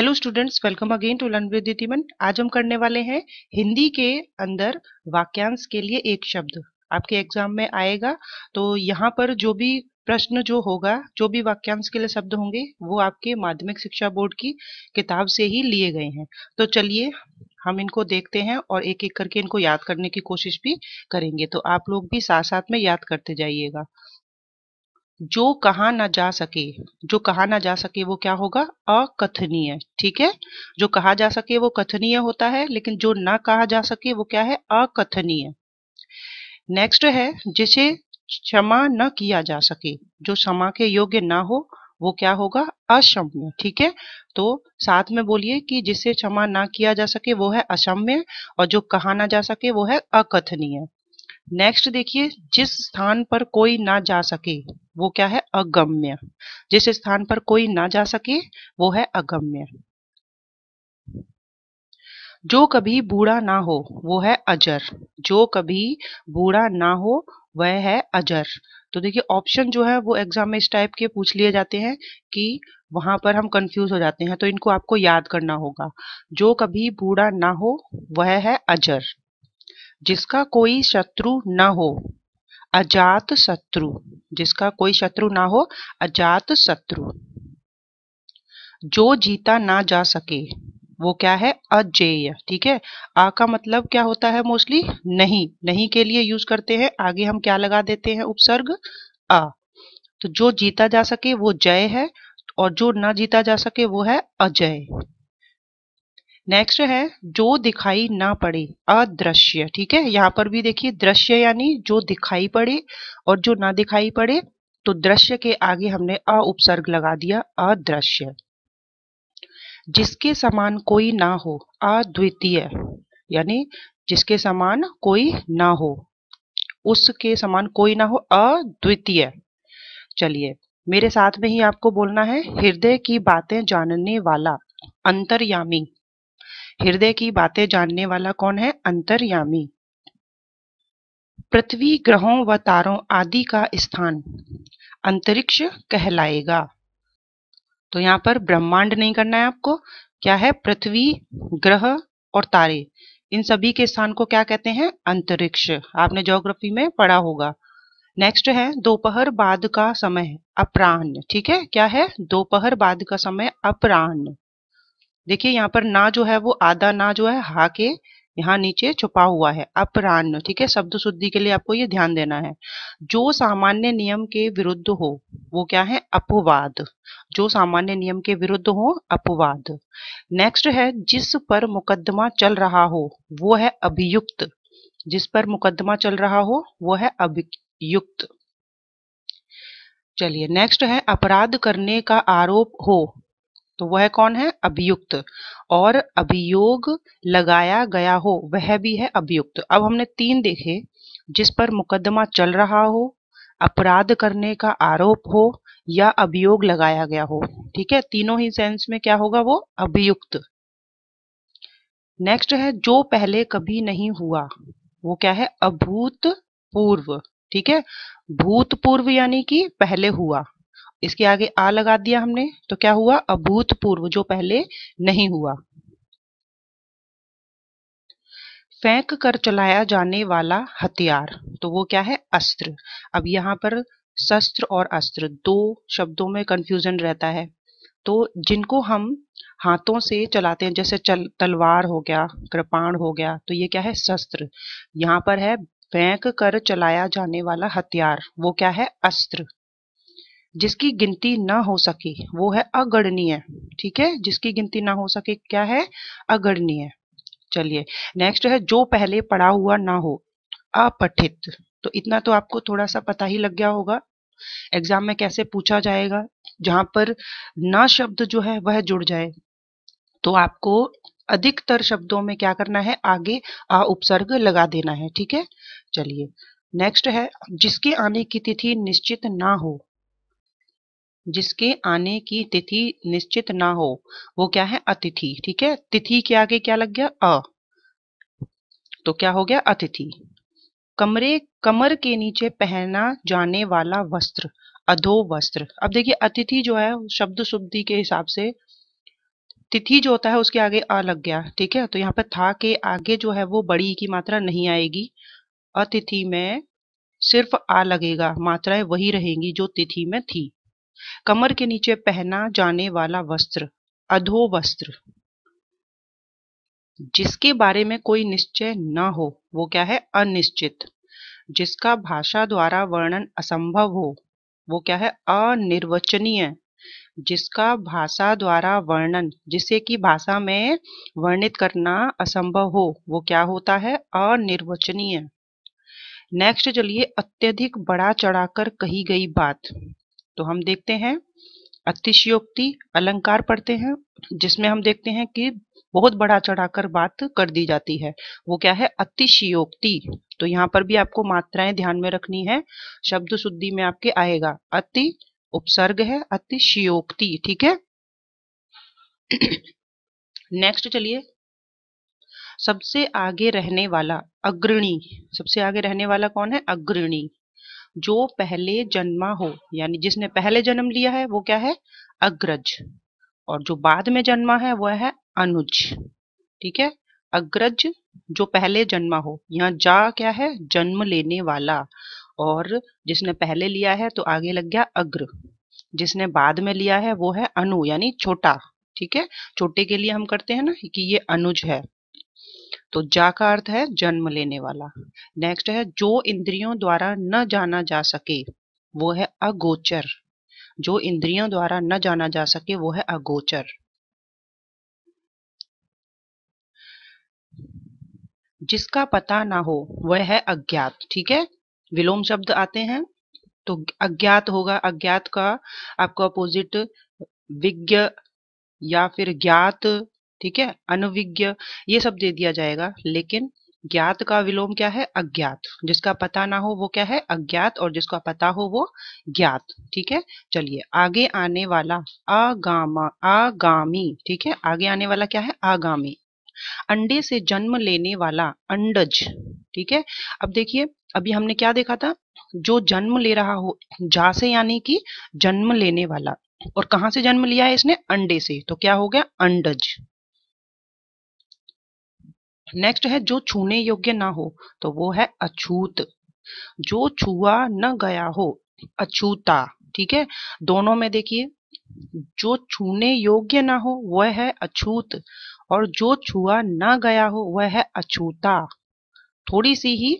hello students welcome again to learn with विदिमन आज हम करने वाले हैं हिंदी के अंदर वाक्यांश के लिए एक शब्द आपके एग्जाम में आएगा तो यहाँ पर जो भी प्रश्न जो होगा जो भी वाक्यांश के लिए शब्द होंगे वो आपके माध्यमिक शिक्षा बोर्ड की किताब से ही लिए गए हैं तो चलिए हम इनको देखते हैं और एक एक करके इनको याद करने की कोशिश भी करेंगे तो आप लोग भी साथ साथ में याद करते जाइएगा जो कहा ना जा सके जो कहा ना जा सके वो क्या होगा अकथनीय ठीक है जो कहा जा सके वो कथनीय होता है लेकिन जो ना कहा जा सके वो क्या है अकथनीय नेक्स्ट है जिसे क्षमा न किया जा सके जो क्षमा के योग्य ना हो वो क्या होगा असम्य ठीक है तो साथ में बोलिए कि जिसे क्षमा ना किया जा सके वो है असम्य और जो कहा ना जा सके वो है अकथनीय नेक्स्ट देखिए जिस स्थान पर कोई ना जा सके वो क्या है अगम्य जिस स्थान पर कोई ना जा सके वो है अगम्य जो कभी बूढ़ा ना हो वो है अजर जो कभी बूढ़ा ना हो वह है अजर तो देखिए ऑप्शन जो है वो एग्जाम में इस टाइप के पूछ लिए जाते हैं कि वहां पर हम कंफ्यूज हो जाते हैं तो इनको आपको याद करना होगा जो कभी बूढ़ा ना हो वह है अजर जिसका कोई शत्रु न हो अजात शत्रु जिसका कोई शत्रु ना हो अजात शत्रु जो जीता ना जा सके वो क्या है अजेय ठीक है आ का मतलब क्या होता है मोस्टली नहीं नहीं के लिए यूज करते हैं आगे हम क्या लगा देते हैं उपसर्ग अ तो जो जीता जा सके वो जय है और जो ना जीता जा सके वो है अजय नेक्स्ट है जो दिखाई ना पड़े अदृश्य ठीक है यहाँ पर भी देखिए दृश्य यानी जो दिखाई पड़े और जो ना दिखाई पड़े तो दृश्य के आगे हमने अ उपसर्ग लगा दिया अदृश्य जिसके समान कोई ना हो अद्वितीय यानी जिसके समान कोई ना हो उसके समान कोई ना हो अद्वितीय चलिए मेरे साथ में ही आपको बोलना है हृदय की बातें जानने वाला अंतर्यामी हृदय की बातें जानने वाला कौन है अंतर्यामी पृथ्वी ग्रहों व तारों आदि का स्थान अंतरिक्ष कहलाएगा तो यहाँ पर ब्रह्मांड नहीं करना है आपको क्या है पृथ्वी ग्रह और तारे इन सभी के स्थान को क्या कहते हैं अंतरिक्ष आपने ज्योग्राफी में पढ़ा होगा नेक्स्ट है दोपहर बाद का समय अपराह्न ठीक है क्या है दोपहर बाद का समय अपराह्न देखिए यहाँ पर ना जो है वो आधा ना जो है हा के यहाँ नीचे छुपा हुआ है अपराह्न ठीक है शब्द शुद्धि के लिए आपको ये ध्यान देना है जो सामान्य नियम के विरुद्ध हो वो क्या है अपवाद जो सामान्य नियम के विरुद्ध हो अपवाद नेक्स्ट है जिस पर मुकदमा चल रहा हो वो है अभियुक्त जिस पर मुकदमा चल रहा हो वो है अभियुक्त चलिए नेक्स्ट है अपराध करने का आरोप हो तो वह कौन है अभियुक्त और अभियोग लगाया गया हो वह भी है अभियुक्त अब हमने तीन देखे जिस पर मुकदमा चल रहा हो अपराध करने का आरोप हो या अभियोग लगाया गया हो ठीक है तीनों ही सेंस में क्या होगा वो अभियुक्त नेक्स्ट है जो पहले कभी नहीं हुआ वो क्या है अभूतपूर्व ठीक है भूतपूर्व यानी कि पहले हुआ इसके आगे आ लगा दिया हमने तो क्या हुआ अभूतपूर्व जो पहले नहीं हुआ फेंक कर चलाया जाने वाला हथियार तो वो क्या है अस्त्र अब यहाँ पर शस्त्र और अस्त्र दो शब्दों में कंफ्यूजन रहता है तो जिनको हम हाथों से चलाते हैं जैसे चल, तलवार हो गया कृपाण हो गया तो ये क्या है शस्त्र यहाँ पर है फेंक कर चलाया जाने वाला हथियार वो क्या है अस्त्र जिसकी गिनती ना हो सकी वो है अगणनीय ठीक है जिसकी गिनती ना हो सके क्या है अगणनीय चलिए नेक्स्ट है जो पहले पढ़ा हुआ ना हो अपठित तो इतना तो आपको थोड़ा सा पता ही लग गया होगा एग्जाम में कैसे पूछा जाएगा जहां पर ना शब्द जो है वह जुड़ जाए तो आपको अधिकतर शब्दों में क्या करना है आगे आ उपसर्ग लगा देना है ठीक है चलिए नेक्स्ट है जिसके आने की तिथि निश्चित ना हो जिसके आने की तिथि निश्चित ना हो वो क्या है अतिथि ठीक है तिथि के आगे क्या लग गया अ तो क्या हो गया अतिथि कमरे कमर के नीचे पहना जाने वाला वस्त्र अधो वस्त्र अब देखिए अतिथि जो है शब्द शुद्धि के हिसाब से तिथि जो होता है उसके आगे अ लग गया ठीक है तो यहाँ पर था के आगे जो है वो बड़ी की मात्रा नहीं आएगी अतिथि में सिर्फ आ लगेगा मात्राएं वही रहेंगी जो तिथि में थी कमर के नीचे पहना जाने वाला वस्त्र वस्त्र जिसके बारे में कोई निश्चय न हो वो क्या है अनिश्चित जिसका भाषा द्वारा वर्णन असंभव हो वो क्या है अनिर्वचनीय जिसका भाषा द्वारा वर्णन जिसे की भाषा में वर्णित करना असंभव हो वो क्या होता है अनिर्वचनीय नेक्स्ट चलिए अत्यधिक बड़ा चढ़ाकर कही गई बात तो हम देखते हैं अतिशयोक्ति अलंकार पढ़ते हैं जिसमें हम देखते हैं कि बहुत बड़ा चढ़ाकर बात कर दी जाती है वो क्या है अतिशयोक्ति तो यहाँ पर भी आपको मात्राएं ध्यान में रखनी है शब्द शुद्धि में आपके आएगा अति उपसर्ग है अतिशयोक्ति ठीक है नेक्स्ट चलिए सबसे आगे रहने वाला अग्रणी सबसे आगे रहने वाला कौन है अग्रणी जो पहले जन्मा हो यानी जिसने पहले जन्म लिया है वो क्या है अग्रज और जो बाद में जन्मा है वह है अनुज ठीक है अग्रज जो पहले जन्मा हो यहाँ जा क्या है जन्म लेने वाला और जिसने पहले लिया है तो आगे लग गया अग्र जिसने बाद में लिया है वो है अनु यानी छोटा ठीक है छोटे के लिए हम करते हैं ना कि ये अनुज है तो जा का अर्थ है जन्म लेने वाला नेक्स्ट है जो इंद्रियों द्वारा न जाना जा सके वो है अगोचर जो इंद्रियों द्वारा न जाना जा सके वो है अगोचर जिसका पता ना हो वह है अज्ञात ठीक है विलोम शब्द आते हैं तो अज्ञात होगा अज्ञात का आपको अपोजिट विज्ञ या फिर ज्ञात ठीक है अनुविज्ञ ये सब दे दिया जाएगा लेकिन ज्ञात का विलोम क्या है अज्ञात जिसका पता ना हो वो क्या है अज्ञात और जिसका पता हो वो ज्ञात ठीक है चलिए आगे आने वाला आगामा आगामी ठीक है आगे आने वाला क्या है आगामी अंडे से जन्म लेने वाला अंडज ठीक है अब देखिए अभी हमने क्या देखा था जो जन्म ले रहा हो जा से यानी कि जन्म लेने वाला और कहाँ से जन्म लिया है इसने अंडे से तो क्या हो गया अंडज नेक्स्ट है जो छूने योग्य ना हो तो वो है अछूत जो छुआ न गया हो अछूता ठीक है दोनों में देखिए जो छूने योग्य ना हो वह है अछूत और जो छुआ ना गया हो वह है अछूता थोड़ी सी ही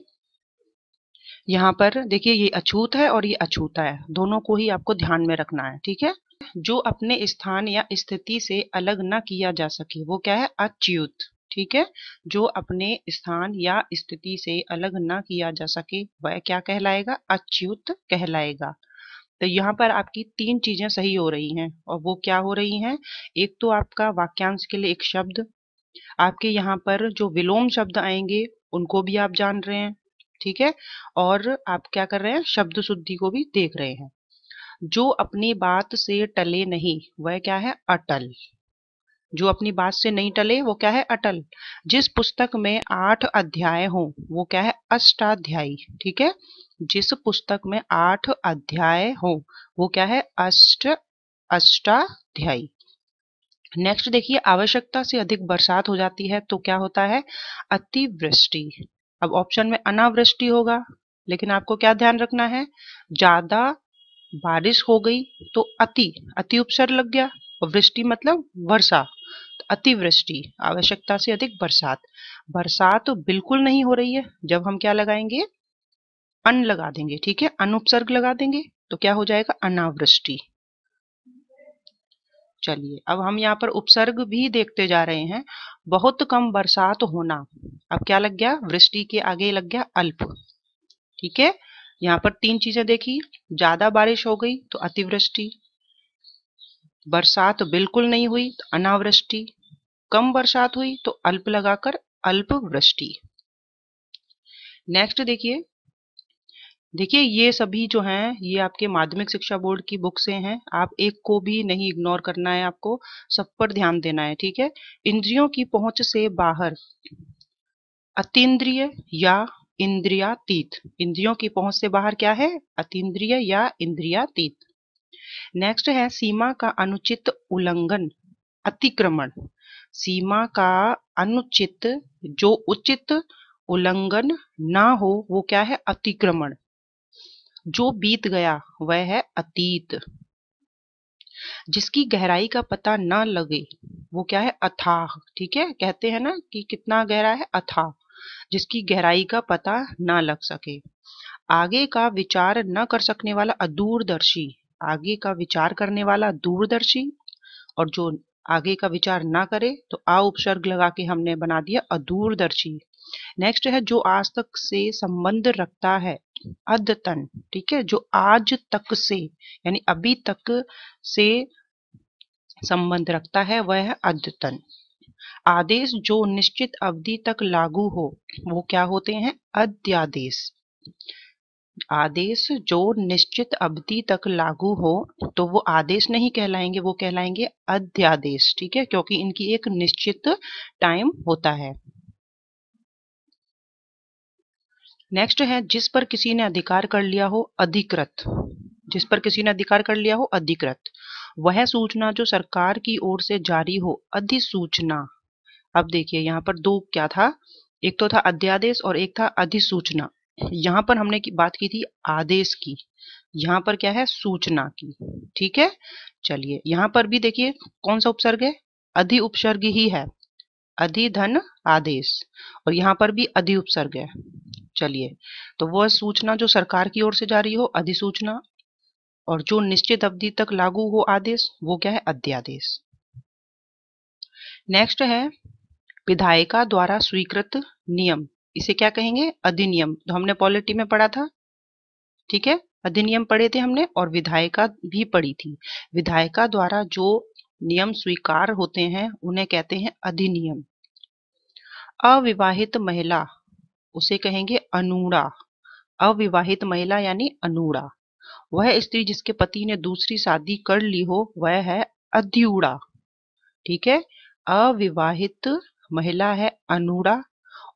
यहाँ पर देखिए ये अछूत है और ये अछूता है दोनों को ही आपको ध्यान में रखना है ठीक है जो अपने स्थान या स्थिति से अलग ना किया जा सके वो क्या है अच्युत ठीक है जो अपने स्थान या स्थिति से अलग ना किया जा सके वह क्या कहलाएगा अच्युत कहलाएगा तो यहाँ पर आपकी तीन चीजें सही हो रही हैं और वो क्या हो रही हैं एक तो आपका वाक्यांश के लिए एक शब्द आपके यहाँ पर जो विलोम शब्द आएंगे उनको भी आप जान रहे हैं ठीक है और आप क्या कर रहे हैं शब्द शुद्धि को भी देख रहे हैं जो अपनी बात से टले नहीं वह क्या है अटल जो अपनी बात से नहीं टले वो क्या है अटल जिस पुस्तक में आठ अध्याय हो वो क्या है अष्टाध्यायी ठीक है जिस पुस्तक में आठ अध्याय हो वो क्या है अष्ट अष्टाध्यायी नेक्स्ट देखिए आवश्यकता से अधिक बरसात हो जाती है तो क्या होता है अतिवृष्टि अब ऑप्शन में अनावृष्टि होगा लेकिन आपको क्या ध्यान रखना है ज्यादा बारिश हो गई तो अति अति उपसर्ग लग गया वृष्टि मतलब वर्षा अतिवृष्टि आवश्यकता से अधिक बरसात बरसात तो बिल्कुल नहीं हो रही है जब हम क्या लगाएंगे अन लगा देंगे ठीक है अनुपसर्ग लगा देंगे तो क्या हो जाएगा अनावृष्टि चलिए अब हम यहाँ पर उपसर्ग भी देखते जा रहे हैं बहुत कम बरसात होना अब क्या लग गया वृष्टि के आगे लग गया अल्प ठीक है यहाँ पर तीन चीजें देखी ज्यादा बारिश हो गई तो अतिवृष्टि बरसात तो बिल्कुल नहीं हुई तो अनावृष्टि कम बरसात हुई तो अल्प लगाकर अल्पवृष्टि नेक्स्ट देखिए देखिए ये सभी जो हैं ये आपके माध्यमिक शिक्षा बोर्ड की बुक से हैं आप एक को भी नहीं इग्नोर करना है आपको सब पर ध्यान देना है ठीक है इंद्रियों की पहुंच से बाहर अतीन्द्रिय या इंद्रियातीत इंद्रियों की पहुंच से बाहर क्या है अतीन्द्रिय या इंद्रियातीत नेक्स्ट है सीमा का अनुचित उल्लंघन अतिक्रमण सीमा का अनुचित जो उचित उल्लंघन ना हो वो क्या है अतिक्रमण जो बीत गया वह है अतीत जिसकी गहराई का पता ना लगे वो क्या है अथाह ठीक है कहते हैं ना कि कितना गहरा है अथाह जिसकी गहराई का पता ना लग सके आगे का विचार न कर सकने वाला अदूरदर्शी आगे का विचार करने वाला दूरदर्शी और जो आगे का विचार ना करे तो आ उपसर्ग लगा के हमने बना दिया अदूरदर्शी नेक्स्ट है जो आज तक से संबंध रखता है अद्यतन ठीक है जो आज तक से यानी अभी तक से संबंध रखता है वह है अद्यतन आदेश जो निश्चित अवधि तक लागू हो वो क्या होते हैं अध्यादेश आदेश जो निश्चित अवधि तक लागू हो तो वो आदेश नहीं कहलाएंगे वो कहलाएंगे अध्यादेश ठीक है क्योंकि इनकी एक निश्चित टाइम होता है नेक्स्ट है जिस पर किसी ने अधिकार कर लिया हो अधिकृत जिस पर किसी ने अधिकार कर लिया हो अधिकृत वह सूचना जो सरकार की ओर से जारी हो अधिसूचना अब देखिए यहां पर दो क्या था एक तो था अध्यादेश और एक था अधिसूचना यहाँ पर हमने की बात की थी आदेश की यहाँ पर क्या है सूचना की ठीक है चलिए यहाँ पर भी देखिए कौन सा उपसर्ग है अधि उपसर्ग ही है अधि धन आदेश और यहाँ पर भी अधि उपसर्ग है चलिए तो वह सूचना जो सरकार की ओर से जारी हो अधिसूचना और जो निश्चित अवधि तक लागू हो आदेश वो क्या है अध्यादेश नेक्स्ट है विधायिका द्वारा स्वीकृत नियम इसे क्या कहेंगे अधिनियम तो हमने पॉलिटी में पढ़ा था ठीक है अधिनियम पढ़े थे हमने और विधायिका भी पढ़ी थी विधायिका द्वारा जो नियम स्वीकार होते हैं उन्हें कहते हैं अधिनियम अविवाहित महिला उसे कहेंगे अनूड़ा अविवाहित महिला यानी अनूड़ा वह स्त्री जिसके पति ने दूसरी शादी कर ली हो वह है अध्यूड़ा ठीक है अविवाहित महिला है अनूड़ा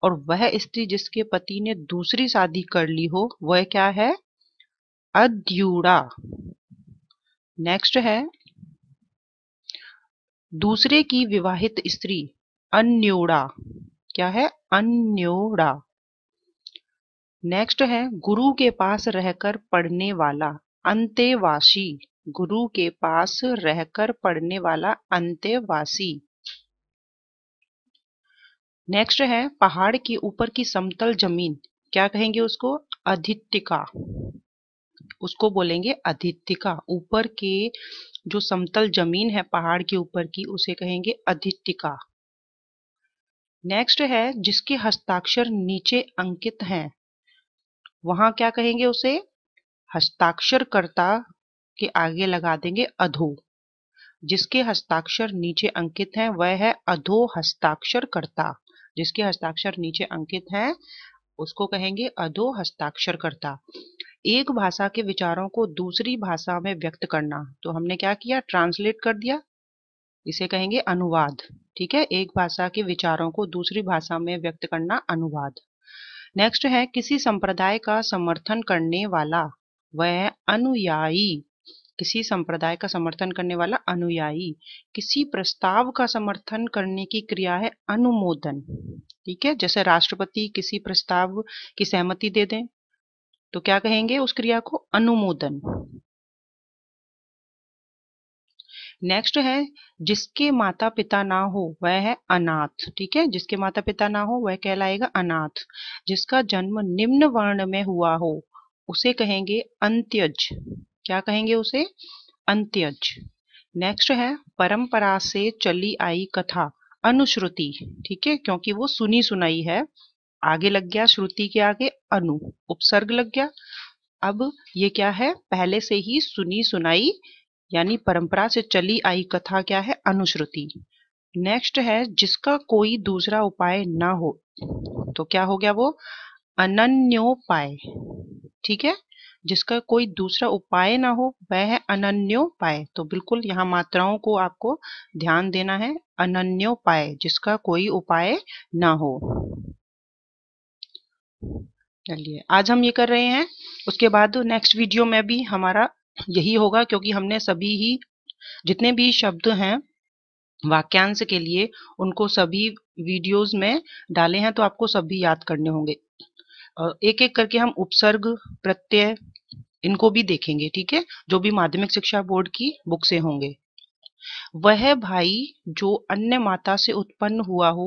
और वह स्त्री जिसके पति ने दूसरी शादी कर ली हो वह क्या है अद्यूड़ा नेक्स्ट है दूसरे की विवाहित स्त्री अन्योड़ा क्या है अन्योड़ा नेक्स्ट है गुरु के पास रहकर पढ़ने वाला अंतेवासी गुरु के पास रहकर पढ़ने वाला अंतेवासी नेक्स्ट है पहाड़ के ऊपर की समतल जमीन क्या कहेंगे उसको अधित्तिका उसको बोलेंगे अधित्तिका ऊपर के जो समतल जमीन है पहाड़ के ऊपर की उसे कहेंगे अधित्तिका नेक्स्ट है जिसके हस्ताक्षर नीचे अंकित हैं वहां क्या कहेंगे उसे हस्ताक्षरकर्ता के आगे लगा देंगे अधो जिसके हस्ताक्षर नीचे अंकित हैं वह है अधो हस्ताक्षरकर्ता जिसके हस्ताक्षर नीचे अंकित हैं उसको कहेंगे अधो हस्ताक्षरकर्ता एक भाषा के विचारों को दूसरी भाषा में व्यक्त करना तो हमने क्या किया ट्रांसलेट कर दिया इसे कहेंगे अनुवाद ठीक है एक भाषा के विचारों को दूसरी भाषा में व्यक्त करना अनुवाद नेक्स्ट है किसी संप्रदाय का समर्थन करने वाला वह अनुयायी किसी संप्रदाय का समर्थन करने वाला अनुयायी किसी प्रस्ताव का समर्थन करने की क्रिया है अनुमोदन ठीक है जैसे राष्ट्रपति किसी प्रस्ताव की सहमति दे दें तो क्या कहेंगे उस क्रिया को अनुमोदन नेक्स्ट है जिसके माता पिता ना हो वह है अनाथ ठीक है जिसके माता पिता ना हो वह कहलाएगा अनाथ जिसका जन्म निम्न वर्ण में हुआ हो उसे कहेंगे अंत्यज क्या कहेंगे उसे अंत्यज नेक्स्ट है परंपरा से चली आई कथा अनुश्रुति ठीक है क्योंकि वो सुनी सुनाई है आगे लग गया श्रुति के आगे अनु उपसर्ग लग गया अब ये क्या है पहले से ही सुनी सुनाई यानी परंपरा से चली आई कथा क्या है अनुश्रुति नेक्स्ट है जिसका कोई दूसरा उपाय ना हो तो क्या हो गया वो अनन्योपाय ठीक है जिसका कोई दूसरा उपाय ना हो वह है अनन्योपाय तो बिल्कुल यहाँ मात्राओं को आपको ध्यान देना है अनन्योपाय जिसका कोई उपाय ना हो चलिए आज हम ये कर रहे हैं उसके बाद नेक्स्ट वीडियो में भी हमारा यही होगा क्योंकि हमने सभी ही जितने भी शब्द हैं वाक्यांश के लिए उनको सभी वीडियोस में डाले हैं तो आपको सभी याद करने होंगे एक एक करके हम उपसर्ग प्रत्यय इनको भी देखेंगे ठीक है जो भी माध्यमिक शिक्षा बोर्ड की बुक से होंगे वह भाई जो अन्य माता से उत्पन्न हुआ हो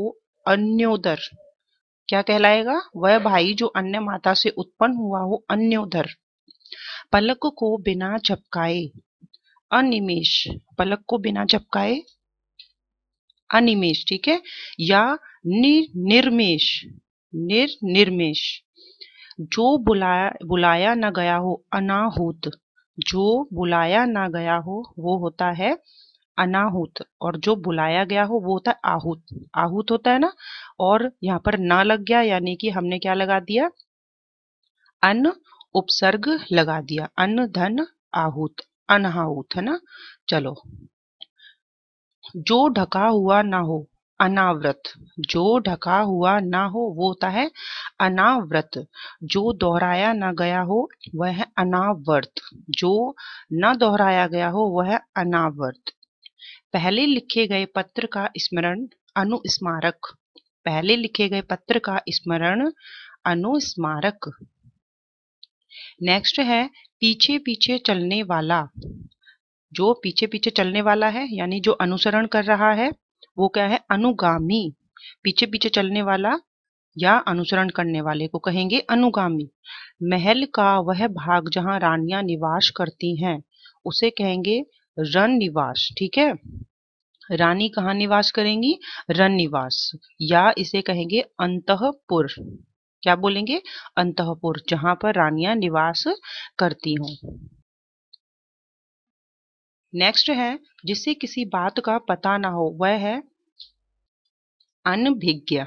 अन्योदर क्या कहलाएगा वह भाई जो अन्य माता से उत्पन्न हुआ हो अन्योदर पलक को बिना झपकाए अनिमेश पलक को बिना झपकाए अनिमेश ठीक है या निर्मेश निर निर्मेश जो बुलाया बुलाया ना गया हो अनाहूत जो बुलाया ना गया हो वो होता है अनाहूत और जो बुलाया गया हो वो होता है आहूत आहूत होता है ना और यहाँ पर ना लग गया यानी कि हमने क्या लगा दिया अन उपसर्ग लगा दिया अन धन आहूत अनाहूत है ना चलो जो ढका हुआ ना हो अनावृत जो ढका हुआ ना हो वो होता है अनावृत जो दोहराया ना गया हो वह है अनावर्त जो ना दोहराया गया हो वह है अनावर्त पहले लिखे गए पत्र का स्मरण अनुस्मारक पहले लिखे गए पत्र का स्मरण अनुस्मारक नेक्स्ट है पीछे पीछे चलने वाला जो पीछे पीछे चलने वाला है यानी जो अनुसरण कर रहा है वो क्या है अनुगामी पीछे पीछे चलने वाला या अनुसरण करने वाले को कहेंगे अनुगामी महल का वह भाग जहां रानियां निवास करती हैं उसे कहेंगे रन निवास ठीक है रानी कहाँ निवास करेंगी रन निवास या इसे कहेंगे अंतपुर क्या बोलेंगे अंतपुर जहां पर रानियां निवास करती हूं नेक्स्ट है जिसे किसी बात का पता ना हो वह है अनभिज्ञ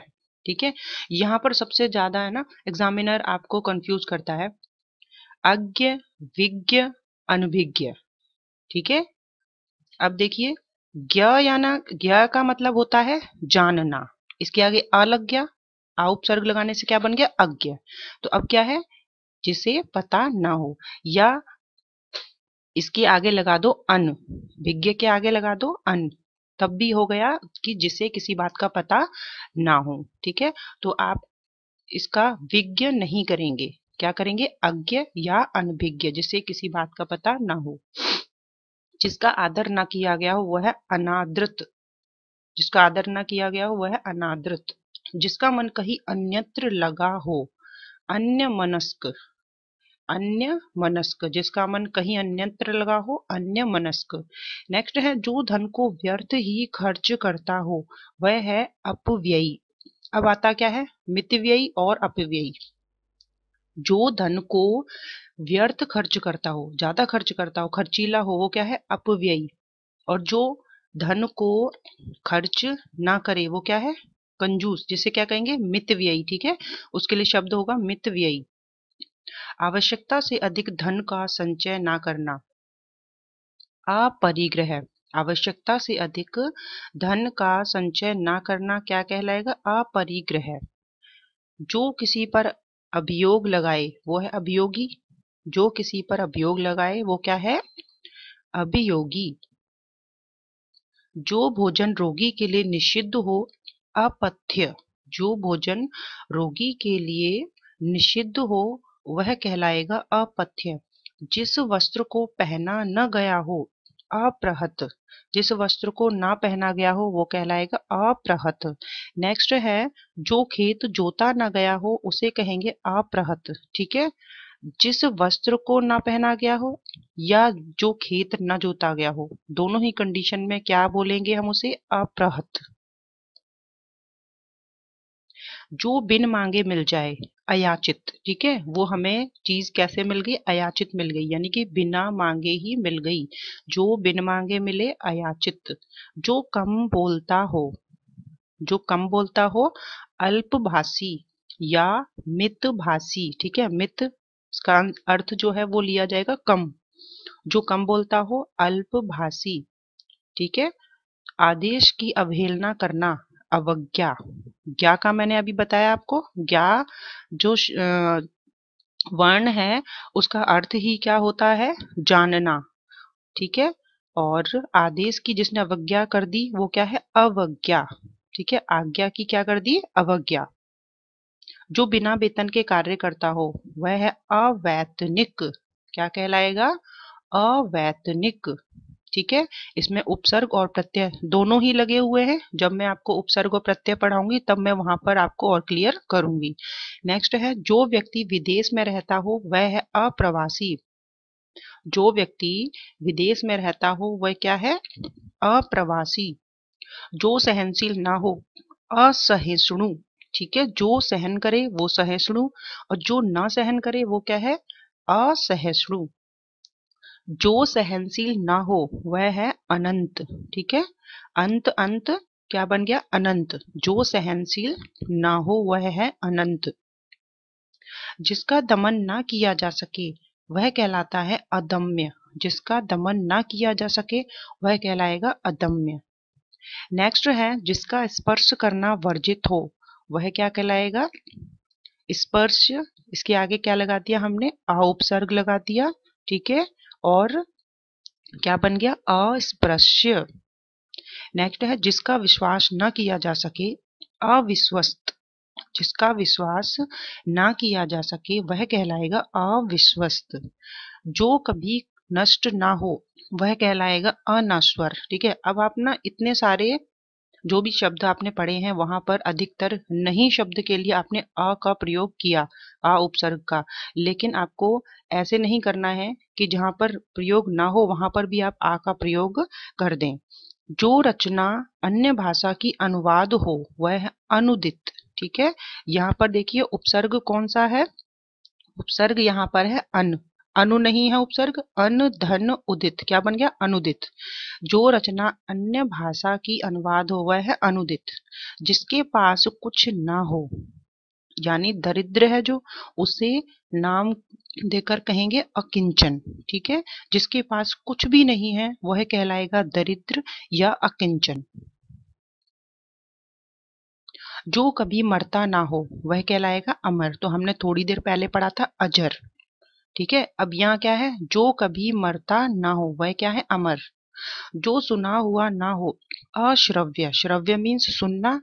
ठीक है यहाँ पर सबसे ज्यादा है ना एग्जामिनर आपको कंफ्यूज करता है अज्ञ विज्ञ अनभिज्ञ ठीक है अब देखिए ज्ञ ज्ञ का मतलब होता है जानना इसके आगे अलग्ञ उपसर्ग लगाने से क्या बन गया अज्ञ तो अब क्या है जिसे पता ना हो या इसके आगे लगा दो अन भिज्ञ के आगे लगा दो अन तब भी हो गया कि जिसे किसी बात का पता ना हो ठीक है तो आप इसका विज्ञ नहीं करेंगे क्या करेंगे अज्ञ या अनभिज्ञ जिसे किसी बात का पता ना हो जिसका आदर ना किया गया हो वह है अनादृत जिसका आदर ना किया गया हो वह अनादृत जिसका मन कहीं अन्यत्र लगा हो अन्य मनस्क अन्य मनस्क जिसका मन कहीं अन्यत्र लगा हो अन्य मनस्क नेक्स्ट है जो धन को व्यर्थ ही खर्च करता हो वह है अपव्ययी अब आता क्या है मितव्ययी और अपव्ययी जो धन को व्यर्थ खर्च करता हो ज्यादा खर्च करता हो खर्चीला हो वो क्या है अपव्ययी और जो धन को खर्च ना करे वो क्या है कंजूस जिसे क्या कहेंगे मितव्ययी ठीक है उसके लिए शब्द होगा मितव्ययी आवश्यकता से अधिक धन का संचय ना करना अपरिग्रह आवश्यकता से अधिक धन का संचय ना करना क्या कहलाएगा अपरिग्रह जो किसी पर अभियोग लगाए वो है अभियोगी जो किसी पर अभियोग लगाए वो क्या है अभियोगी जो भोजन रोगी के लिए निषिद्ध हो अपथ्य जो भोजन रोगी के लिए निषिद्ध हो वह कहलाएगा अपथ्य जिस वस्त्र को पहना न गया हो अप्रहत जिस वस्त्र को ना पहना गया हो वो कहलाएगा अप्रहत नेक्स्ट है जो खेत जोता ना गया हो उसे कहेंगे अप्रहत ठीक है जिस वस्त्र को ना पहना गया हो या जो खेत ना जोता गया हो दोनों ही कंडीशन में क्या बोलेंगे हम उसे अप्रहत जो बिन मांगे मिल जाए अयाचित ठीक है वो हमें चीज़ कैसे मिल गई अयाचित मिल गई यानी कि बिना मांगे ही मिल गई जो बिन मांगे मिले अयाचित जो कम बोलता हो जो कम बोलता हो अल्पभाषी या मित भाषी ठीक है मित इसका अर्थ जो है वो लिया जाएगा कम जो कम बोलता हो अल्पभाषी ठीक है आदेश की अवहेलना करना अवज्ञा ज्ञा का मैंने अभी बताया आपको ज्ञा जो वर्ण है उसका अर्थ ही क्या होता है जानना ठीक है और आदेश की जिसने अवज्ञा कर दी वो क्या है अवज्ञा ठीक है आज्ञा की क्या कर दी अवज्ञा जो बिना वेतन के कार्य करता हो वह है अवैतनिक क्या कहलाएगा अवैतनिक ठीक है इसमें उपसर्ग और प्रत्यय दोनों ही लगे हुए हैं जब मैं आपको उपसर्ग और प्रत्यय पढ़ाऊंगी तब मैं वहां पर आपको और क्लियर करूंगी नेक्स्ट है जो व्यक्ति विदेश में रहता हो वह है अप्रवासी जो व्यक्ति विदेश में रहता हो वह क्या है अप्रवासी जो सहनशील ना हो असहिष्णु ठीक है जो सहन करे वो सहिष्णु और जो ना सहन करे वो क्या है असहिष्णु जो सहनशील ना हो वह है अनंत ठीक है अंत अंत क्या बन गया अनंत जो सहनशील ना हो वह है अनंत जिसका दमन ना किया जा सके वह कहलाता है अदम्य जिसका दमन ना किया जा सके वह कहलाएगा अदम्य नेक्स्ट है जिसका स्पर्श करना वर्जित हो वह क्या कहलाएगा स्पर्श इसके आगे क्या लगा दिया हमने आउपसर्ग लगा दिया ठीक है और क्या बन गया अस्पृश्य नेक्स्ट है जिसका विश्वास न किया जा सके अविश्वस्त जिसका विश्वास ना किया जा सके वह कहलाएगा अविश्वस्त जो कभी नष्ट ना हो वह कहलाएगा अनश्वर ठीक है अब आप ना इतने सारे जो भी शब्द आपने पढ़े हैं वहां पर अधिकतर नहीं शब्द के लिए आपने अ का प्रयोग किया आ उपसर्ग का लेकिन आपको ऐसे नहीं करना है कि जहां पर प्रयोग ना हो वहां पर भी आप आ का प्रयोग कर दें जो रचना अन्य भाषा की अनुवाद हो वह अनुदित ठीक है यहाँ पर देखिए उपसर्ग कौन सा है उपसर्ग यहाँ पर है अन अनु नहीं है उपसर्ग अन धन उदित क्या बन गया अनुदित जो रचना अन्य भाषा की अनुवाद हो वह है अनुदित जिसके पास कुछ ना हो यानी दरिद्र है जो उसे नाम देकर कहेंगे अकिंचन ठीक है जिसके पास कुछ भी नहीं है वह कहलाएगा दरिद्र या अकिंचन जो कभी मरता ना हो वह कहलाएगा अमर तो हमने थोड़ी देर पहले पढ़ा था अजर ठीक है अब यहाँ क्या है जो कभी मरता ना हो वह क्या है अमर जो सुना हुआ ना हो अश्रव्य श्रव्य मीन्स सुनना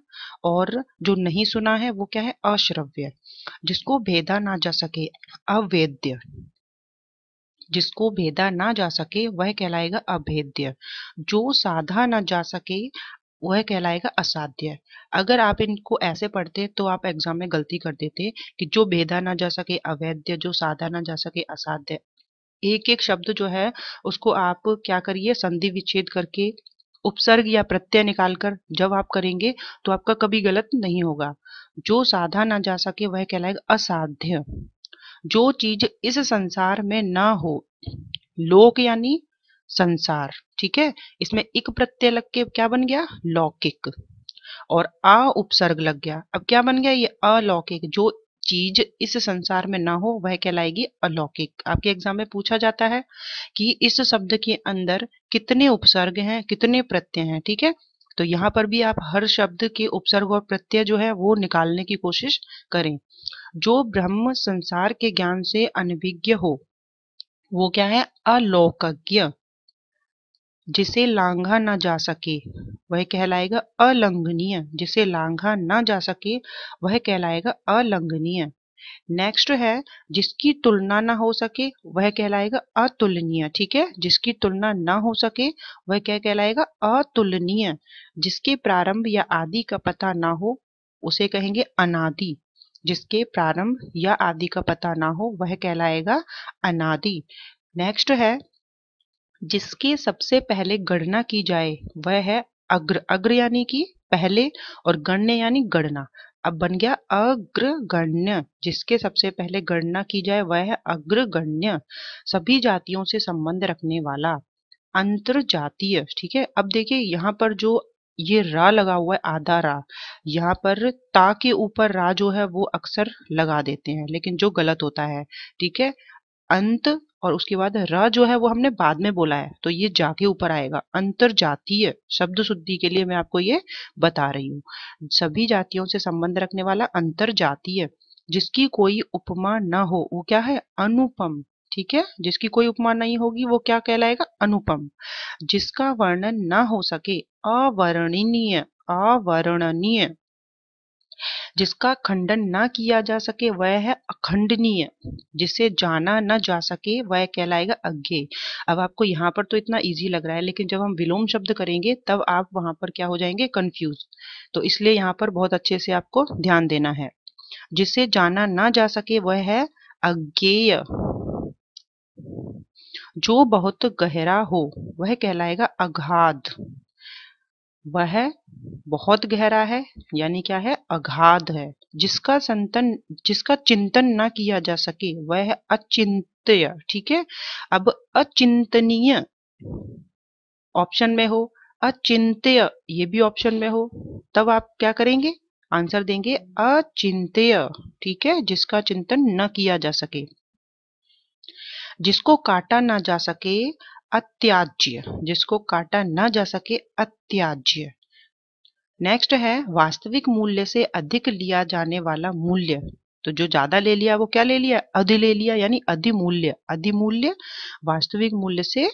और जो नहीं सुना है वो क्या है अश्रव्य जिसको भेदा ना जा सके अवेद्य जिसको भेदा ना जा सके वह कहलाएगा अभेद्य जो साधा ना जा सके वह कहलाएगा असाध्य अगर आप इनको ऐसे पढ़ते तो आप एग्जाम में गलती कर देते कि जो भेदा ना जा सके अवैध जो साधा ना जा सके असाध्य एक एक शब्द जो है उसको आप क्या करिए संधि विच्छेद करके उपसर्ग या प्रत्यय निकालकर जब आप करेंगे तो आपका कभी गलत नहीं होगा जो साधा ना जा सके वह कहलाएगा असाध्य जो चीज इस संसार में ना हो लोक यानी संसार ठीक है इसमें एक प्रत्यय लग के क्या बन गया लौकिक और आ उपसर्ग लग गया अब क्या बन गया ये अलौकिक जो चीज इस संसार में ना हो वह कहलाएगी अलौकिक आपके एग्जाम में पूछा जाता है कि इस शब्द के अंदर कितने उपसर्ग हैं कितने प्रत्यय हैं ठीक है तो यहाँ पर भी आप हर शब्द के उपसर्ग और प्रत्यय जो है वो निकालने की कोशिश करें जो ब्रह्म संसार के ज्ञान से अनभिज्ञ हो वो क्या है अलौकज्ञ जिसे लांघा ना जा सके वह कहलाएगा अलंघनीय जिसे लांघा ना जा सके वह कहलाएगा अलंघनीय नेक्स्ट है जिसकी तुलना ना हो सके वह कहलाएगा अतुलनीय ठीक है जिसकी तुलना ना हो सके वह क्या कहलाएगा अतुलनीय जिसके प्रारंभ या आदि का पता ना हो उसे कहेंगे अनादि जिसके प्रारंभ या आदि का पता ना हो वह कहलाएगा अनादि नेक्स्ट है जिसके सबसे पहले गणना की जाए वह है अग्र अग्र यानी कि पहले और गण्य यानी गणना अब बन गया अग्रगण्य जिसके सबसे पहले गणना की जाए वह है अग्रगण्य सभी जातियों से संबंध रखने वाला अंतर जातीय ठीक है अब देखिए यहाँ पर जो ये रा लगा हुआ है आधा रा यहाँ पर ता के ऊपर रा जो है वो अक्सर लगा देते हैं लेकिन जो गलत होता है ठीक है अंत और उसके बाद र जो है वो हमने बाद में बोला है तो ये जाके ऊपर आएगा अंतर जातीय शब्द शुद्धि के लिए मैं आपको ये बता रही हूँ सभी जातियों से संबंध रखने वाला अंतर जातीय जिसकी कोई उपमा न हो वो क्या है अनुपम ठीक है जिसकी कोई उपमा नहीं होगी वो क्या कहलाएगा अनुपम जिसका वर्णन ना हो सके अवर्णनीय अवर्णनीय जिसका खंडन ना किया जा सके वह है अखंडनीय जिसे जाना न जा सके वह कहलाएगा अज्ञे अब आपको यहाँ पर तो इतना इजी लग रहा है लेकिन जब हम विलोम शब्द करेंगे तब आप वहां पर क्या हो जाएंगे कंफ्यूज तो इसलिए यहाँ पर बहुत अच्छे से आपको ध्यान देना है जिसे जाना ना जा सके वह है अज्ञेय जो बहुत गहरा हो वह कहलाएगा अगाध वह बहुत गहरा है यानी क्या है अगाध है जिसका संतन जिसका चिंतन ना किया जा सके वह अचिंत अचिंत्य ठीक है अब अचिंतनीय ऑप्शन में हो अचिंत्य ये भी ऑप्शन में हो तब आप क्या करेंगे आंसर देंगे अचिंत्य ठीक है जिसका चिंतन न किया जा सके जिसको काटा ना जा सके अत्याज्य जिसको काटा न जा सके अत्याज्य नेक्स्ट है वास्तविक मूल्य से अधिक लिया जाने वाला मूल्य तो जो ज्यादा ले लिया वो क्या ले लिया अधि ले लिया यानी अधिमूल्य अधिमूल्य वास्तविक मूल्य से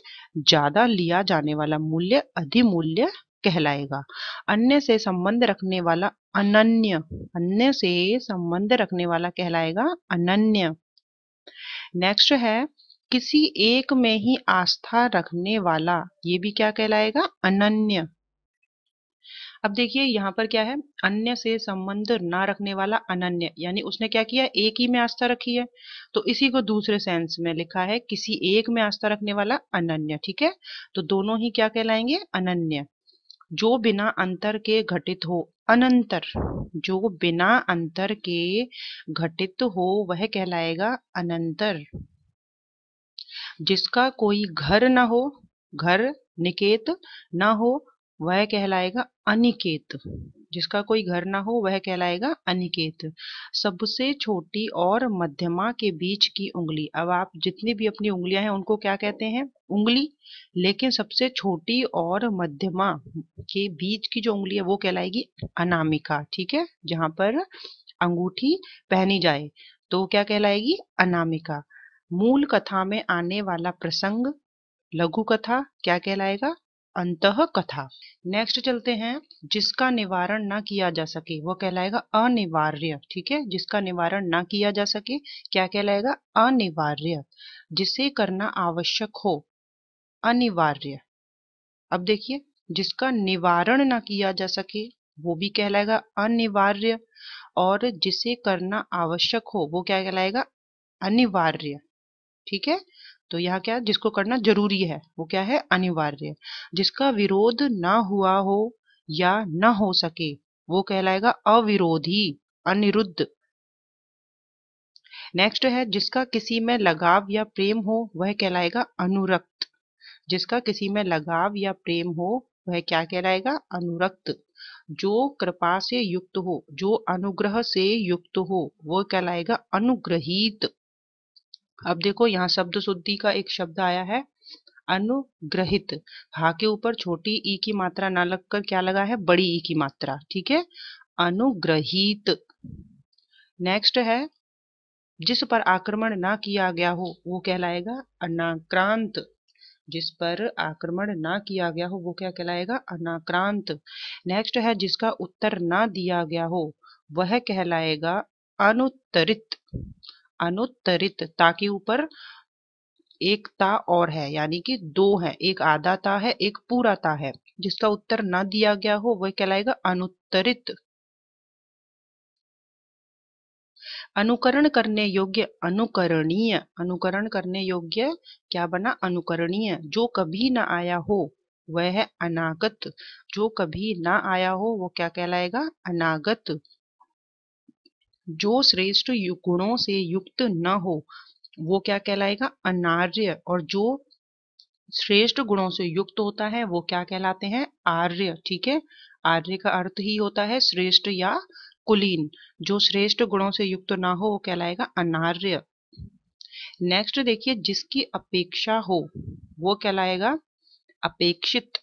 ज्यादा लिया जाने वाला मूल्य अधिमूल्य कहलाएगा अन्य से संबंध रखने वाला अनन्य अन्य से संबंध रखने वाला कहलाएगा अनन्य नेक्स्ट है किसी एक में ही आस्था रखने वाला ये भी क्या कहलाएगा अनन्य अब देखिए यहां पर क्या है अन्य से संबंध ना रखने वाला अनन्य यानी उसने क्या किया एक ही में आस्था रखी है तो इसी को दूसरे सेंस में लिखा है किसी एक में आस्था रखने वाला अनन्य ठीक है तो दोनों ही क्या कहलाएंगे अनन्य जो बिना अंतर के घटित हो अनंतर जो बिना अंतर के घटित हो वह कहलाएगा अनंतर जिसका कोई घर ना हो घर निकेत ना हो वह कहलाएगा अनिकेत जिसका कोई घर ना हो वह कहलाएगा अनिकेत सबसे छोटी और मध्यमा के बीच की उंगली अब आप जितनी भी अपनी उंगलियां हैं उनको क्या कहते हैं उंगली लेकिन सबसे छोटी और मध्यमा के बीच की जो उंगली है वो कहलाएगी अनामिका ठीक है जहां पर अंगूठी पहनी जाए तो क्या कहलाएगी अनामिका मूल कथा में आने वाला प्रसंग लघु कथा क्या कहलाएगा अंत कथा नेक्स्ट चलते हैं जिसका निवारण ना किया जा सके वह कहलाएगा अनिवार्य ठीक है जिसका निवारण ना किया जा सके क्या कहलाएगा अनिवार्य जिसे करना आवश्यक हो अनिवार्य अब देखिए जिसका निवारण ना किया जा सके वो भी कहलाएगा अनिवार्य और जिसे करना आवश्यक हो वो क्या कहलाएगा अनिवार्य ठीक है तो यहाँ क्या जिसको करना जरूरी है वो क्या है अनिवार्य जिसका विरोध ना हुआ हो या ना हो सके वो कहलाएगा अविरोधी अनिरुद्ध नेक्स्ट है जिसका किसी में लगाव या प्रेम हो वह कहलाएगा अनुरक्त जिसका किसी में लगाव या प्रेम हो वह क्या कहलाएगा अनुरक्त जो कृपा से युक्त हो जो अनुग्रह से युक्त हो वह कहलाएगा अनुग्रहित अब देखो यहाँ शब्द शुद्धि का एक शब्द आया है अनुग्रहित हा के ऊपर छोटी ई की मात्रा ना लगकर क्या लगा है बड़ी ई की मात्रा ठीक है अनुग्रहित नेक्स्ट है जिस पर आक्रमण ना किया गया हो वो कहलाएगा अनाक्रांत जिस पर आक्रमण ना किया गया हो वो क्या कहलाएगा अनाक्रांत नेक्स्ट है जिसका उत्तर ना दिया गया हो वह कहलाएगा अनुत्तरित अनुत्तरित ता के ऊपर एक ता और है यानी कि दो है एक आधा ता है एक पूरा ता है जिसका उत्तर ना दिया गया हो वह कहलाएगा अनुत्तरित अनुकरण करने योग्य अनुकरणीय अनुकरण करने योग्य क्या बना अनुकरणीय जो कभी ना आया हो वह है अनागत जो कभी ना आया हो वो क्या कहलाएगा अनागत जो श्रेष्ठ गुणों से युक्त न हो वो क्या कहलाएगा अनार्य और जो श्रेष्ठ गुणों से युक्त होता है वो क्या कहलाते हैं आर्य ठीक है आर्य का अर्थ ही होता है श्रेष्ठ या कुलीन जो श्रेष्ठ गुणों से युक्त ना हो वो कहलाएगा अनार्य नेक्स्ट देखिए जिसकी अपेक्षा हो वो कहलाएगा अपेक्षित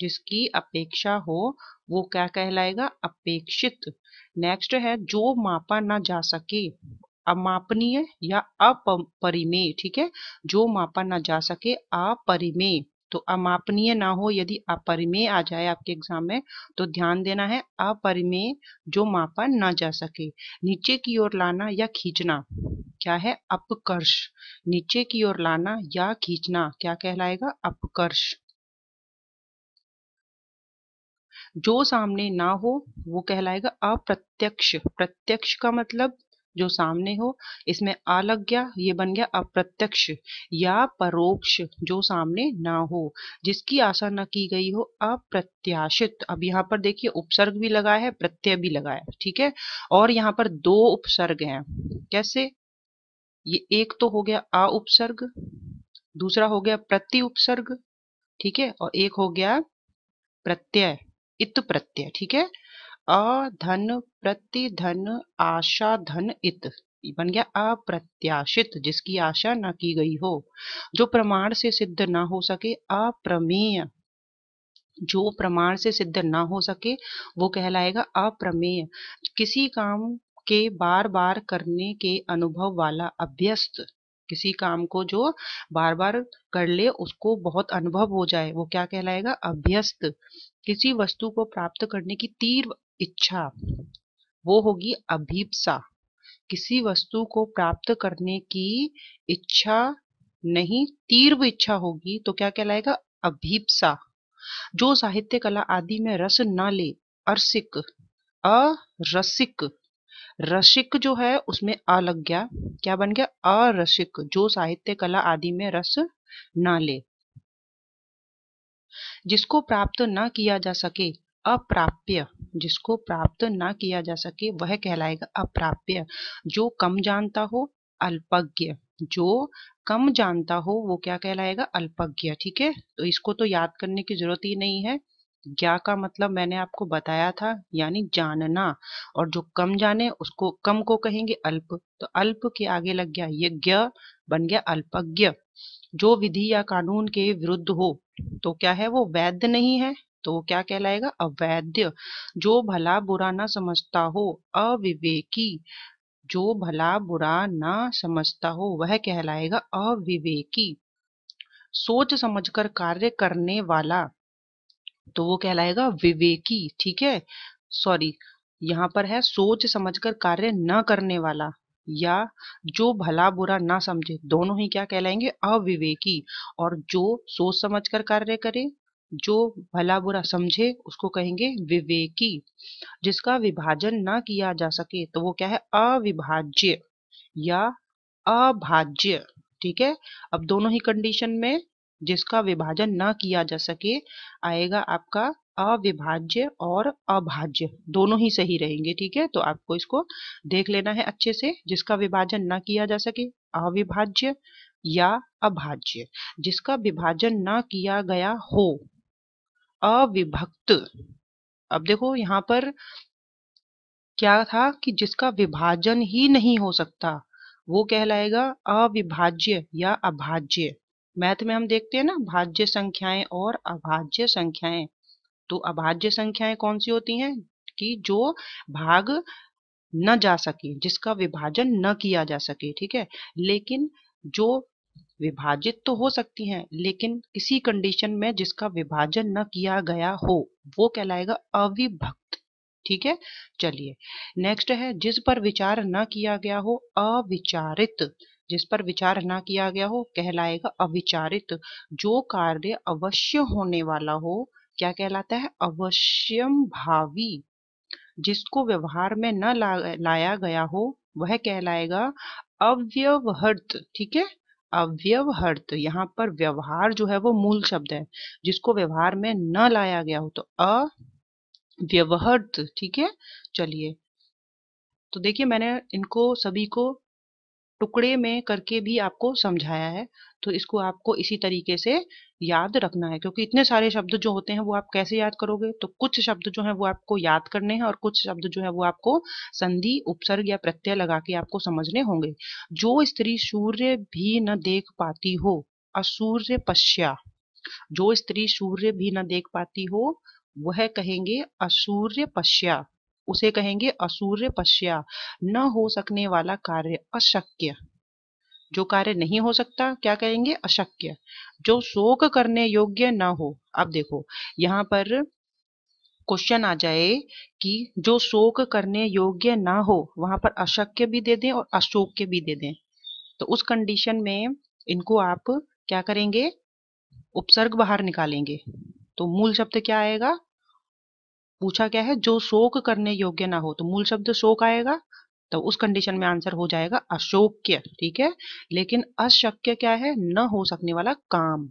जिसकी अपेक्षा हो वो क्या कहलाएगा अपेक्षित नेक्स्ट है जो मापा ना जा सके अमापनीय या अपरिमेय ठीक है जो मापा ना जा सके अपरिमेय तो अमापनीय ना हो यदि अपरिमेय आ जाए आपके एग्जाम में तो ध्यान देना है अपरिमेय जो मापा ना जा सके नीचे की ओर लाना या खींचना क्या है अपकर्ष नीचे की ओर लाना या खींचना क्या कहलाएगा अपकर्ष जो सामने ना हो वो कहलाएगा अप्रत्यक्ष प्रत्यक्ष का मतलब जो सामने हो इसमें आ लग गया ये बन गया अप्रत्यक्ष या परोक्ष जो सामने ना हो जिसकी आशा न की गई हो अप्रत्याशित अब यहाँ पर देखिए उपसर्ग भी लगाया है प्रत्यय भी लगाया है ठीक है और यहाँ पर दो उपसर्ग हैं कैसे ये एक तो हो गया आ उपसर्ग दूसरा हो गया प्रति उपसर्ग ठीक है और एक हो गया प्रत्यय इत प्रत्यय ठीक है अधन प्रतिधन आशा धन इत बन गया अप्रत्याशित जिसकी आशा ना की गई हो जो प्रमाण से सिद्ध ना हो सके अप्रमेय जो प्रमाण से सिद्ध ना हो सके वो कहलाएगा अप्रमेय किसी काम के बार बार करने के अनुभव वाला अभ्यस्त किसी काम को जो बार बार कर ले उसको बहुत अनुभव हो जाए वो क्या कहलाएगा अभ्यस्त किसी वस्तु को प्राप्त करने की तीव्र इच्छा वो होगी अभीपसा किसी वस्तु को प्राप्त करने की इच्छा नहीं तीव्र इच्छा होगी तो क्या कहलाएगा अभीपसा जो साहित्य कला आदि में रस न ले अरसिक अरसिक रसिक जो है उसमें अ लग गया क्या बन गया अरसिक जो साहित्य कला आदि में रस ना ले जिसको प्राप्त न किया जा सके अप्राप्य जिसको प्राप्त न किया जा सके वह कहलाएगा अप्राप्य जो कम जानता हो अल्पज्ञ जो कम जानता हो वो क्या कहलाएगा अल्पज्ञ ठीक है तो इसको तो याद करने की जरूरत ही नहीं है ज्ञा का मतलब मैंने आपको बताया था यानी जानना और जो कम जाने उसको कम को कहेंगे अल्प तो अल्प के आगे लग गया यज्ञ बन गया अल्पज्ञ जो विधि या कानून के विरुद्ध हो तो क्या है वो वैध नहीं है तो क्या कहलाएगा अवैध जो भला बुरा ना समझता हो अविवेकी जो भला बुरा ना समझता हो वह कहलाएगा अविवेकी सोच समझकर कार्य करने वाला तो वो कहलाएगा विवेकी ठीक है सॉरी यहाँ पर है सोच समझकर कार्य न करने वाला या जो भला बुरा ना समझे दोनों ही क्या कहलाएंगे अविवेकी और जो सोच समझ कर कार्य करे जो भला बुरा समझे उसको कहेंगे विवेकी जिसका विभाजन ना किया जा सके तो वो क्या है अविभाज्य या अभाज्य ठीक है अब दोनों ही कंडीशन में जिसका विभाजन ना किया जा सके आएगा आपका अविभाज्य और अभाज्य दोनों ही सही रहेंगे ठीक है तो आपको इसको देख लेना है अच्छे से जिसका विभाजन ना किया जा सके अविभाज्य या अभाज्य जिसका विभाजन ना किया गया हो अविभक्त अब देखो यहाँ पर क्या था कि जिसका विभाजन ही नहीं हो सकता वो कहलाएगा अविभाज्य या अभाज्य मैथ में हम देखते हैं ना भाज्य संख्याएं और अभाज्य संख्याएं तो अभाज्य संख्याएं कौन सी होती हैं कि जो भाग न जा सके जिसका विभाजन न किया जा सके ठीक है लेकिन जो विभाजित तो हो सकती हैं लेकिन किसी कंडीशन में जिसका विभाजन न किया गया हो वो कहलाएगा अविभक्त ठीक है चलिए नेक्स्ट है जिस पर विचार न किया गया हो अविचारित जिस पर विचार ना किया गया हो कहलाएगा अविचारित जो कार्य अवश्य होने वाला हो क्या कहलाता है अवश्यम भावी जिसको व्यवहार में न ला, लाया गया हो वह कहलाएगा अव्यवहर्त ठीक है अव्यवहर्त यहाँ पर व्यवहार जो है वो मूल शब्द है जिसको व्यवहार में न लाया गया हो तो अव्यवहर्त ठीक है चलिए तो देखिए मैंने इनको सभी को टुकड़े में करके भी आपको समझाया है तो इसको आपको इसी तरीके से याद रखना है क्योंकि इतने सारे शब्द जो होते हैं वो आप कैसे याद करोगे तो कुछ शब्द जो है वो आपको याद करने हैं और कुछ शब्द जो है वो आपको संधि उपसर्ग या प्रत्यय लगा के आपको समझने होंगे जो स्त्री सूर्य भी न देख पाती हो असूर्य पश्या जो स्त्री सूर्य भी न देख पाती हो वह कहेंगे असूर्य पश्या उसे कहेंगे असूर्य पश्या न हो सकने वाला कार्य अशक्य जो कार्य नहीं हो सकता क्या कहेंगे अशक्य जो शोक करने योग्य न हो अब देखो यहाँ पर क्वेश्चन आ जाए कि जो शोक करने योग्य ना हो वहां पर अशक्य भी दे दें और अशोक्य भी दे दें तो उस कंडीशन में इनको आप क्या करेंगे उपसर्ग बाहर निकालेंगे तो मूल शब्द क्या आएगा पूछा क्या है जो शोक करने योग्य ना हो तो मूल शब्द शोक आएगा तो उस कंडीशन में आंसर हो जाएगा अशोक्य ठीक है लेकिन अशक्य क्या है न हो सकने वाला काम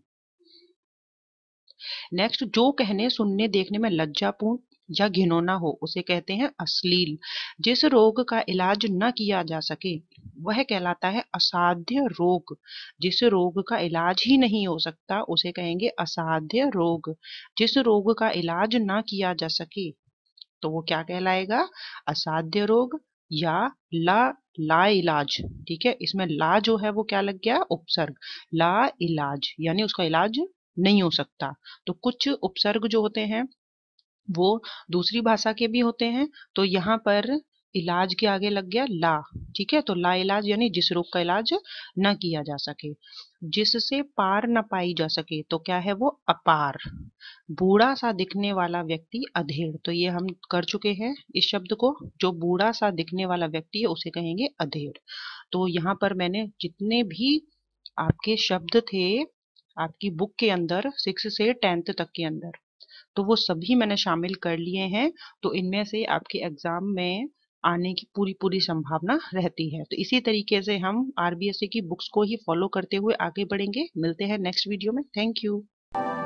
नेक्स्ट जो कहने सुनने देखने में लज्जापूर्ण या घिनौना हो उसे कहते हैं अश्लील जिस रोग का इलाज न किया जा सके वह कहलाता है असाध्य रोग जिस रोग का इलाज ही नहीं हो सकता उसे कहेंगे असाध्य रोग जिस रोग का इलाज ना किया जा सके तो वो क्या कहलाएगा असाध्य रोग या ला ला इलाज ठीक है इसमें ला जो है वो क्या लग गया उपसर्ग ला इलाज यानी उसका इलाज नहीं हो सकता तो कुछ उपसर्ग जो होते हैं वो दूसरी भाषा के भी होते हैं तो यहाँ पर इलाज के आगे लग गया ला ठीक है तो ला इलाज यानी जिस रोग का इलाज न किया जा सके जिससे पार न पाई जा सके तो क्या है वो अपार बूढ़ा सा दिखने वाला व्यक्ति अधेड़ तो ये हम कर चुके हैं इस शब्द को जो बूढ़ा सा दिखने वाला व्यक्ति है उसे कहेंगे अधेड़ तो यहाँ पर मैंने जितने भी आपके शब्द थे आपकी बुक के अंदर सिक्स से टेंथ तक के अंदर तो वो सभी मैंने शामिल कर लिए हैं तो इनमें से आपके एग्ज़ाम में आने की पूरी पूरी संभावना रहती है तो इसी तरीके से हम आरबीएससी की बुक्स को ही फॉलो करते हुए आगे बढ़ेंगे मिलते हैं नेक्स्ट वीडियो में थैंक यू